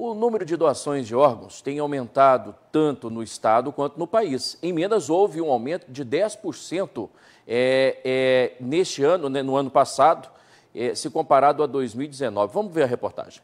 O número de doações de órgãos tem aumentado tanto no Estado quanto no país. Em Minas, houve um aumento de 10% é, é, neste ano, né, no ano passado, é, se comparado a 2019. Vamos ver a reportagem.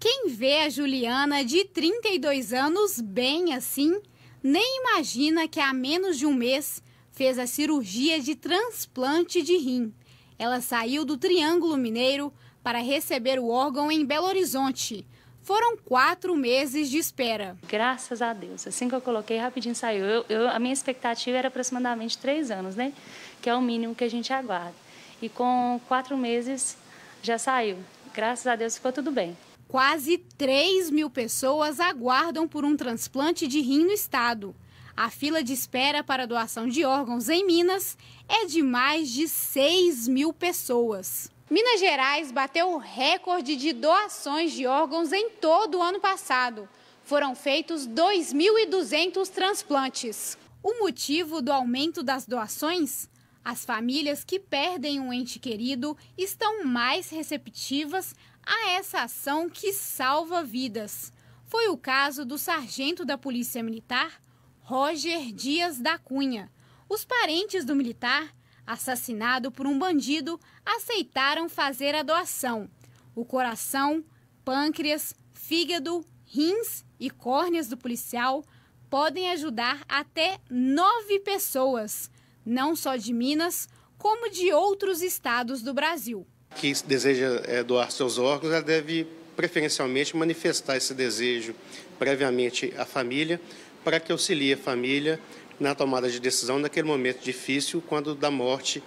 Quem vê a Juliana de 32 anos bem assim, nem imagina que há menos de um mês fez a cirurgia de transplante de rim. Ela saiu do Triângulo Mineiro para receber o órgão em Belo Horizonte foram quatro meses de espera. Graças a Deus. Assim que eu coloquei, rapidinho saiu. Eu, eu, a minha expectativa era aproximadamente três anos, né? Que é o mínimo que a gente aguarda. E com quatro meses já saiu. Graças a Deus ficou tudo bem. Quase 3 mil pessoas aguardam por um transplante de rim no estado. A fila de espera para doação de órgãos em Minas é de mais de 6 mil pessoas. Minas Gerais bateu o recorde de doações de órgãos em todo o ano passado. Foram feitos 2.200 transplantes. O motivo do aumento das doações? As famílias que perdem um ente querido estão mais receptivas a essa ação que salva vidas. Foi o caso do sargento da Polícia Militar, Roger Dias da Cunha. Os parentes do militar assassinado por um bandido, aceitaram fazer a doação. O coração, pâncreas, fígado, rins e córneas do policial podem ajudar até nove pessoas, não só de Minas, como de outros estados do Brasil. Quem deseja é, doar seus órgãos ela deve preferencialmente manifestar esse desejo previamente à família, para que auxilie a família na tomada de decisão naquele momento difícil, quando da morte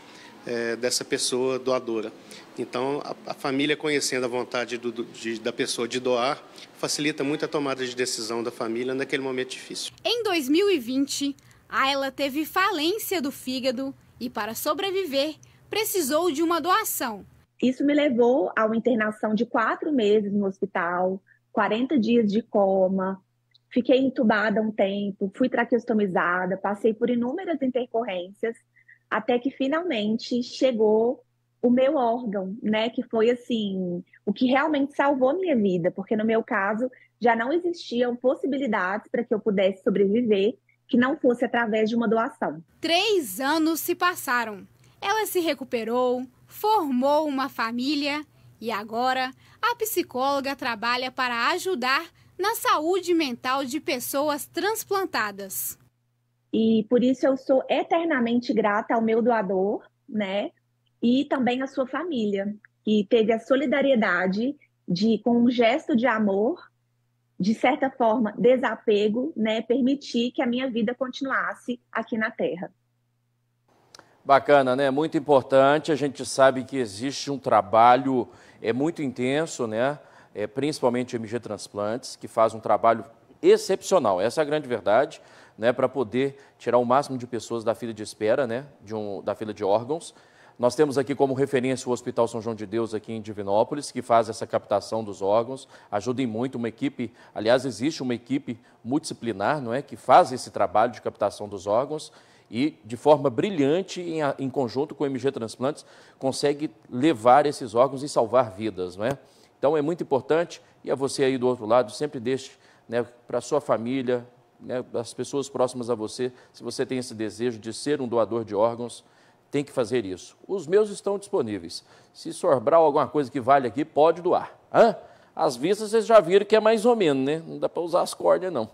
é, dessa pessoa doadora. Então, a, a família conhecendo a vontade do, de, da pessoa de doar facilita muito a tomada de decisão da família naquele momento difícil. Em 2020, Ayla teve falência do fígado e, para sobreviver, precisou de uma doação. Isso me levou a uma internação de quatro meses no hospital, 40 dias de coma, Fiquei entubada um tempo, fui traqueostomizada, passei por inúmeras intercorrências, até que finalmente chegou o meu órgão, né? Que foi assim, o que realmente salvou minha vida, porque no meu caso já não existiam possibilidades para que eu pudesse sobreviver que não fosse através de uma doação. Três anos se passaram. Ela se recuperou, formou uma família e agora a psicóloga trabalha para ajudar na saúde mental de pessoas transplantadas. E por isso eu sou eternamente grata ao meu doador, né? E também à sua família, que teve a solidariedade de, com um gesto de amor, de certa forma, desapego, né? Permitir que a minha vida continuasse aqui na Terra. Bacana, né? Muito importante. A gente sabe que existe um trabalho é muito intenso, né? é, principalmente MG Transplantes, que faz um trabalho excepcional, essa é a grande verdade, né, para poder tirar o máximo de pessoas da fila de espera, né, de um, da fila de órgãos. Nós temos aqui como referência o Hospital São João de Deus aqui em Divinópolis, que faz essa captação dos órgãos, ajuda em muito uma equipe, aliás, existe uma equipe multidisciplinar, não é, que faz esse trabalho de captação dos órgãos e de forma brilhante, em, em conjunto com o MG Transplantes, consegue levar esses órgãos e salvar vidas, não é? Então é muito importante e a você aí do outro lado, sempre deixe né, para sua família, né, as pessoas próximas a você, se você tem esse desejo de ser um doador de órgãos, tem que fazer isso. Os meus estão disponíveis. Se sobrar alguma coisa que vale aqui, pode doar. Hã? As vistas vocês já viram que é mais ou menos, né? Não dá para usar as cordas, não.